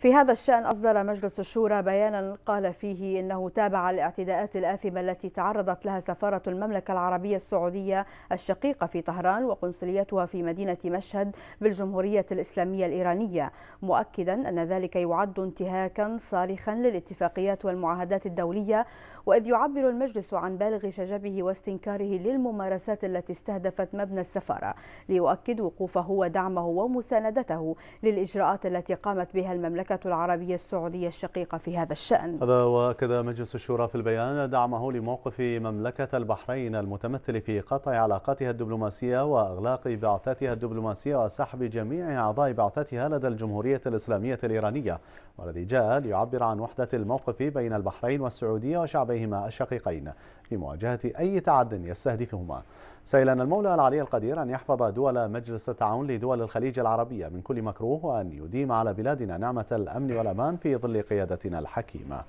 في هذا الشأن أصدر مجلس الشورى بيانا قال فيه إنه تابع الاعتداءات الآثمة التي تعرضت لها سفارة المملكة العربية السعودية الشقيقة في طهران وقنصليتها في مدينة مشهد بالجمهورية الإسلامية الإيرانية مؤكدا أن ذلك يعد انتهاكا صارخا للاتفاقيات والمعاهدات الدولية وإذ يعبر المجلس عن بالغ شجبه واستنكاره للممارسات التي استهدفت مبنى السفارة ليؤكد وقوفه ودعمه ومساندته للإجراءات التي قامت بها المملكة المملكة العربية السعودية الشقيقة في هذا الشأن هذا وأكد مجلس الشورى في البيان دعمه لموقف مملكة البحرين المتمثل في قطع علاقاتها الدبلوماسية وأغلاق بعثاتها الدبلوماسية وسحب جميع أعضاء بعثتها لدى الجمهورية الإسلامية الإيرانية والذي جاء ليعبر عن وحدة الموقف بين البحرين والسعودية وشعبيهما الشقيقين في مواجهة أي تعد يستهدفهما سائلا المولى العلي القدير أن يحفظ دول مجلس التعاون لدول الخليج العربية من كل مكروه وأن يديم على بلادنا نعمة الأمن والأمان في ظل قيادتنا الحكيمة